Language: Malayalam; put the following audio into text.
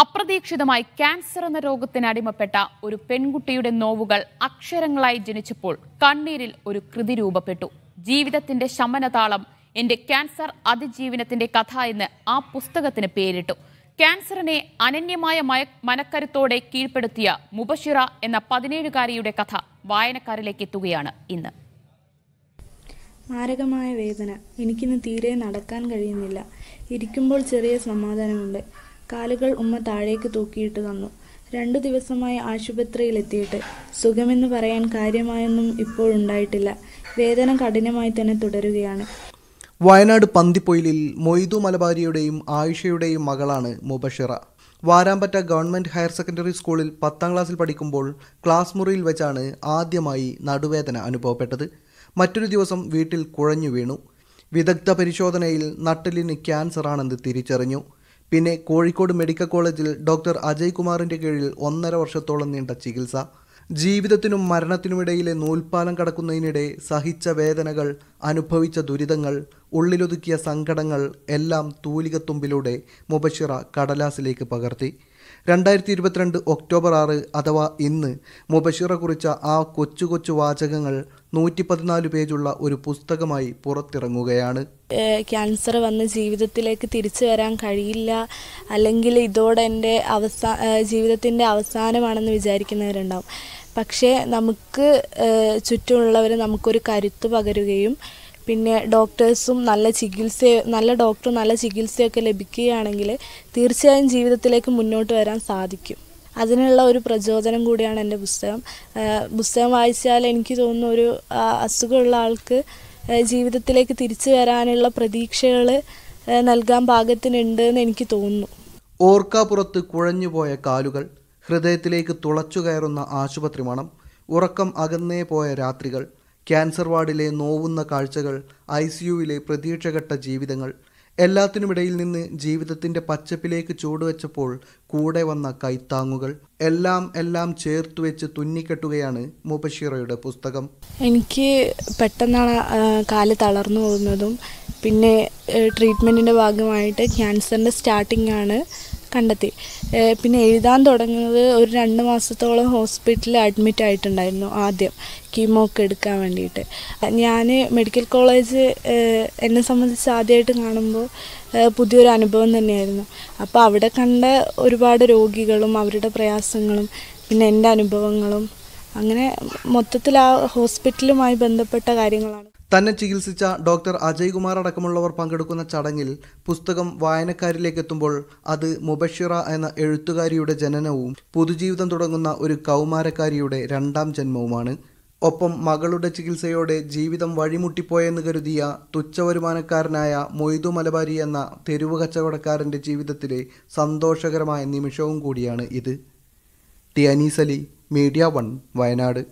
അപ്രതീക്ഷിതമായി ക്യാൻസർ എന്ന രോഗത്തിന് അടിമപ്പെട്ട ഒരു പെൺകുട്ടിയുടെ നോവുകൾ അക്ഷരങ്ങളായി ജനിച്ചപ്പോൾ കണ്ണീരിൽ ഒരു കൃതി രൂപപ്പെട്ടു ജീവിതത്തിന്റെ ശമനതാളം എന്റെ ക്യാൻസർ അതിജീവനത്തിന്റെ കഥ എന്ന് ആ പുസ്തകത്തിന് പേരിട്ടു ക്യാൻസറിനെ അനന്യമായ മനക്കരുത്തോടെ കീഴ്പ്പെടുത്തിയ മുബഷിറ എന്ന പതിനേഴുകാരിയുടെ കഥ വായനക്കാരിലേക്ക് എത്തുകയാണ് ഇന്ന് മാരകമായ വേദന എനിക്കിന്ന് തീരെ നടക്കാൻ കഴിയുന്നില്ല ഇരിക്കുമ്പോൾ ചെറിയ സമാധാനമുണ്ട് കാലുകൾ ഉമ്മ താഴേക്ക് തൂക്കിയിട്ട് തന്നു രണ്ടു ദിവസമായി ആശുപത്രിയിലെത്തിയിട്ട് സുഖമെന്ന് പറയാൻ കാര്യമായൊന്നും ഇപ്പോഴുണ്ടായിട്ടില്ല വേദന കഠിനമായി തന്നെ തുടരുകയാണ് വയനാട് പന്തിപ്പൊയിലിൽ മൊയ്തു മലബാരിയുടെയും ആയിഷയുടെയും മകളാണ് Mubashira Varambatta government higher secondary സ്കൂളിൽ പത്താം ക്ലാസ്സിൽ പഠിക്കുമ്പോൾ ക്ലാസ് മുറിയിൽ വെച്ചാണ് ആദ്യമായി നടുവേദന അനുഭവപ്പെട്ടത് മറ്റൊരു ദിവസം വീട്ടിൽ കുഴഞ്ഞു വീണു വിദഗ്ധ പരിശോധനയിൽ നട്ടലിന് ക്യാൻസറാണെന്ന് തിരിച്ചറിഞ്ഞു പിന്നെ കോഴിക്കോട് മെഡിക്കൽ കോളേജിൽ ഡോക്ടർ അജയ് കുമാറിൻ്റെ കീഴിൽ ഒന്നര വർഷത്തോളം നീണ്ട ചികിത്സ ജീവിതത്തിനും മരണത്തിനുമിടയിലെ നൂൽപ്പാലം കടക്കുന്നതിനിടെ സഹിച്ച വേദനകൾ അനുഭവിച്ച ദുരിതങ്ങൾ ഉള്ളിലൊതുക്കിയ സങ്കടങ്ങൾ എല്ലാം തൂലികത്തുമ്പിലൂടെ മുബഷിറ കടലാസിലേക്ക് പകർത്തി രണ്ടായിരത്തി ഇരുപത്തിരണ്ട് ഒക്ടോബർ ആറ് അഥവാ ഇന്ന് മുബഷിറ കുറിച്ച ആ കൊച്ചു കൊച്ചു വാചകങ്ങൾ നൂറ്റി പതിനാല് പേജുള്ള ഒരു പുസ്തകമായി പുറത്തിറങ്ങുകയാണ് ക്യാൻസർ വന്ന് ജീവിതത്തിലേക്ക് തിരിച്ചു വരാൻ കഴിയില്ല അല്ലെങ്കിൽ ഇതോടെ എൻ്റെ അവസാ ജീവിതത്തിൻ്റെ അവസാനമാണെന്ന് വിചാരിക്കുന്നവരുണ്ടാവും പക്ഷേ നമുക്ക് ചുറ്റുമുള്ളവർ നമുക്കൊരു കരുത്ത് പകരുകയും പിന്നെ ഡോക്ടേഴ്സും നല്ല ചികിത്സ നല്ല ഡോക്ടർ നല്ല ചികിത്സയൊക്കെ ലഭിക്കുകയാണെങ്കിൽ തീർച്ചയായും ജീവിതത്തിലേക്ക് മുന്നോട്ട് വരാൻ സാധിക്കും അതിനുള്ള ഒരു പ്രചോദനം കൂടിയാണ് എൻ്റെ പുസ്തകം പുസ്തകം വായിച്ചാൽ എനിക്ക് തോന്നുന്നു ഒരു അസുഖമുള്ള ആൾക്ക് ജീവിതത്തിലേക്ക് തിരിച്ചു വരാനുള്ള പ്രതീക്ഷകൾ നൽകാൻ പാകത്തിനുണ്ട് എന്ന് എനിക്ക് തോന്നുന്നു ഓർക്കാപ്പുറത്ത് കുഴഞ്ഞുപോയ കാലുകൾ ഹൃദയത്തിലേക്ക് തുളച്ചു കയറുന്ന ആശുപത്രി മണം ഉറക്കം അകന്നേ പോയ രാത്രികൾ ക്യാൻസർ വാർഡിലെ നോവുന്ന കാഴ്ചകൾ ഐ സിയുവിലെ പ്രതീക്ഷഘട്ട ജീവിതങ്ങൾ എല്ലാത്തിനുമിടയിൽ നിന്ന് ജീവിതത്തിൻ്റെ പച്ചപ്പിലേക്ക് ചൂടുവെച്ചപ്പോൾ കൂടെ വന്ന കൈത്താങ്ങുകൾ എല്ലാം എല്ലാം ചേർത്ത് വെച്ച് തുന്നിക്കെട്ടുകയാണ് മുബഷീറയുടെ പുസ്തകം എനിക്ക് പെട്ടെന്നാണ് കാല് തളർന്നു പോകുന്നതും പിന്നെ ട്രീറ്റ്മെൻറ്റിൻ്റെ ഭാഗമായിട്ട് ക്യാൻസറിൻ്റെ സ്റ്റാർട്ടിംഗ് ആണ് കണ്ടെത്തി പിന്നെ എഴുതാൻ തുടങ്ങുന്നത് ഒരു രണ്ട് മാസത്തോളം ഹോസ്പിറ്റലിൽ അഡ്മിറ്റ് ആയിട്ടുണ്ടായിരുന്നു ആദ്യം കീമോ ഒക്കെ എടുക്കാൻ വേണ്ടിയിട്ട് ഞാൻ മെഡിക്കൽ കോളേജ് എന്നെ സംബന്ധിച്ച് ആദ്യമായിട്ട് കാണുമ്പോൾ പുതിയൊരു അനുഭവം തന്നെയായിരുന്നു അപ്പോൾ അവിടെ കണ്ട ഒരുപാട് രോഗികളും അവരുടെ പ്രയാസങ്ങളും പിന്നെ എൻ്റെ അനുഭവങ്ങളും അങ്ങനെ മൊത്തത്തിൽ ആ ഹോസ്പിറ്റലുമായി ബന്ധപ്പെട്ട കാര്യങ്ങളാണ് തന്നെ ചികിത്സിച്ച ഡോക്ടർ അജയ്കുമാർ അടക്കമുള്ളവർ പങ്കെടുക്കുന്ന ചടങ്ങിൽ പുസ്തകം വായനക്കാരിലേക്ക് എത്തുമ്പോൾ അത് മുബഷിറ എന്ന എഴുത്തുകാരിയുടെ ജനനവും പുതുജീവിതം തുടങ്ങുന്ന ഒരു കൗമാരക്കാരിയുടെ രണ്ടാം ജന്മവുമാണ് ഒപ്പം മകളുടെ ചികിത്സയോടെ ജീവിതം വഴിമുട്ടിപ്പോയെന്ന് കരുതിയ തുച്ഛവരുമാനക്കാരനായ മൊയ്തു മലബാരി എന്ന തെരുവ് കച്ചവടക്കാരൻ്റെ ജീവിതത്തിലെ സന്തോഷകരമായ നിമിഷവും കൂടിയാണ് ഇത് അനീസലി മീഡിയ വൺ വയനാട്